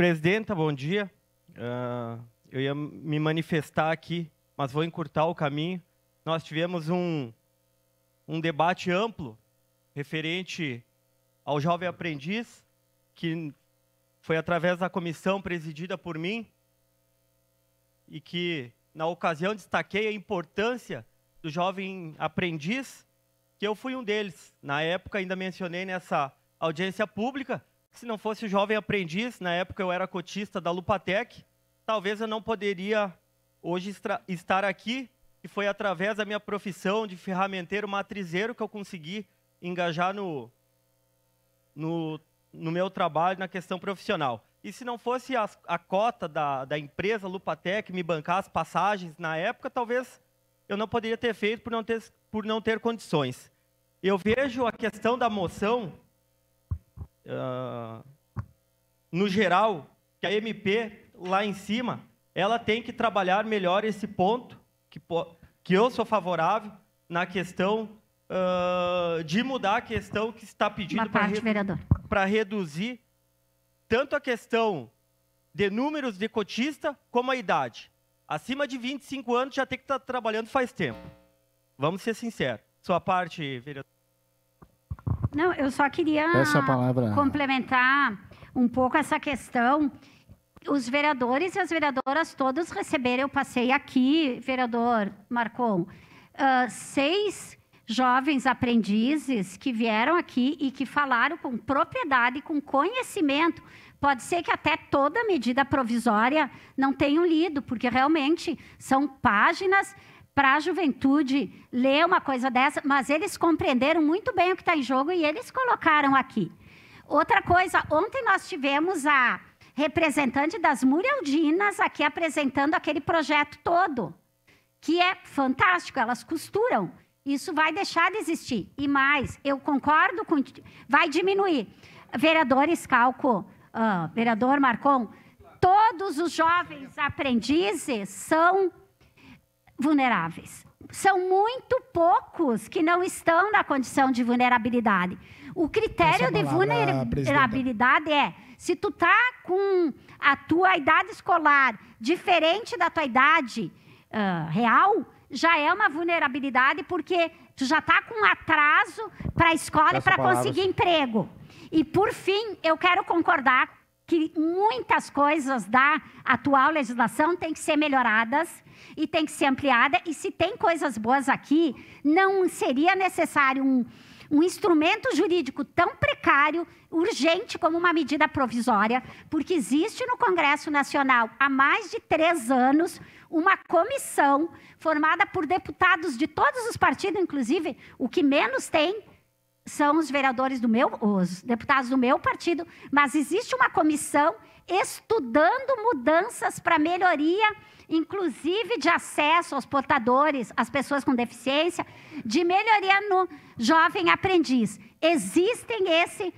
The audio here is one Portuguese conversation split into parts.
Presidenta, bom dia. Uh, eu ia me manifestar aqui, mas vou encurtar o caminho. Nós tivemos um, um debate amplo referente ao jovem aprendiz, que foi através da comissão presidida por mim, e que, na ocasião, destaquei a importância do jovem aprendiz, que eu fui um deles. Na época, ainda mencionei nessa audiência pública se não fosse jovem aprendiz, na época eu era cotista da Lupatec, talvez eu não poderia hoje estar aqui. E foi através da minha profissão de ferramenteiro matrizeiro que eu consegui engajar no, no, no meu trabalho, na questão profissional. E se não fosse a, a cota da, da empresa Lupatec me bancar as passagens na época, talvez eu não poderia ter feito por não ter, por não ter condições. Eu vejo a questão da moção ah, no geral, que a MP lá em cima, ela tem que trabalhar melhor esse ponto, que, que eu sou favorável, na questão uh, de mudar a questão que está pedindo para reduzir tanto a questão de números de cotista como a idade. Acima de 25 anos já tem que estar tá trabalhando faz tempo. Vamos ser sinceros. Sua parte, vereador. Não, eu só queria complementar um pouco essa questão. Os vereadores e as vereadoras todos receberam, eu passei aqui, vereador Marcon, uh, seis jovens aprendizes que vieram aqui e que falaram com propriedade, com conhecimento. Pode ser que até toda medida provisória não tenham lido, porque realmente são páginas para a juventude ler uma coisa dessa, mas eles compreenderam muito bem o que está em jogo e eles colocaram aqui. Outra coisa, ontem nós tivemos a representante das Muraldinas aqui apresentando aquele projeto todo, que é fantástico, elas costuram. Isso vai deixar de existir. E mais, eu concordo com. Vai diminuir. Vereador calco, uh, vereador Marcon, todos os jovens aprendizes são vulneráveis. São muito poucos que não estão na condição de vulnerabilidade. O critério palavra, de vulnerabilidade é se tu tá com a tua idade escolar diferente da tua idade uh, real, já é uma vulnerabilidade porque tu já tá com atraso para a escola Essa e para conseguir emprego. E por fim, eu quero concordar que muitas coisas da atual legislação têm que ser melhoradas e têm que ser ampliadas E se tem coisas boas aqui, não seria necessário um, um instrumento jurídico tão precário, urgente como uma medida provisória, porque existe no Congresso Nacional há mais de três anos uma comissão formada por deputados de todos os partidos, inclusive o que menos tem são os vereadores do meu, os deputados do meu partido, mas existe uma comissão estudando mudanças para melhoria, inclusive de acesso aos portadores, às pessoas com deficiência, de melhoria no jovem aprendiz. Existem esse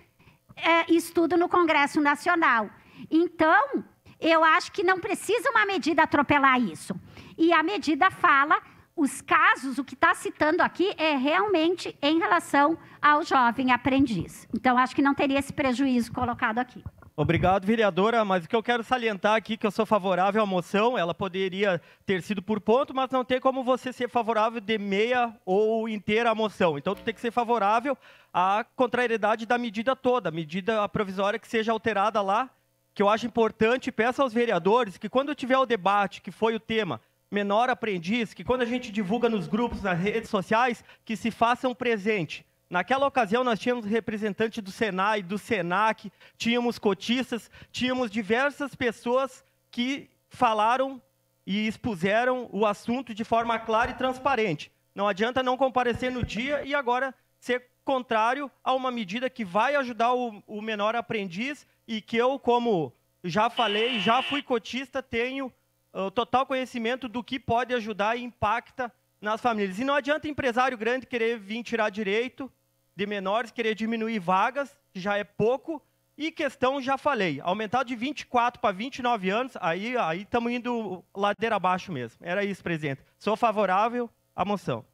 é, estudo no Congresso Nacional. Então, eu acho que não precisa uma medida atropelar isso. E a medida fala os casos, o que está citando aqui é realmente em relação ao jovem aprendiz. Então, acho que não teria esse prejuízo colocado aqui. Obrigado, vereadora. Mas o que eu quero salientar aqui que eu sou favorável à moção, ela poderia ter sido por ponto, mas não tem como você ser favorável de meia ou inteira moção. Então, tu tem que ser favorável à contrariedade da medida toda, medida provisória que seja alterada lá, que eu acho importante. Peço aos vereadores que quando tiver o debate, que foi o tema, menor aprendiz que quando a gente divulga nos grupos, nas redes sociais, que se façam presente. Naquela ocasião, nós tínhamos representante do Senai, do Senac, tínhamos cotistas, tínhamos diversas pessoas que falaram e expuseram o assunto de forma clara e transparente. Não adianta não comparecer no dia e agora ser contrário a uma medida que vai ajudar o, o menor aprendiz e que eu, como já falei, já fui cotista, tenho o total conhecimento do que pode ajudar e impacta nas famílias. E não adianta empresário grande querer vir tirar direito de menores, querer diminuir vagas, que já é pouco. E questão, já falei, aumentar de 24 para 29 anos, aí estamos indo ladeira abaixo mesmo. Era isso, presidente. Sou favorável à moção.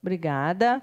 Obrigada.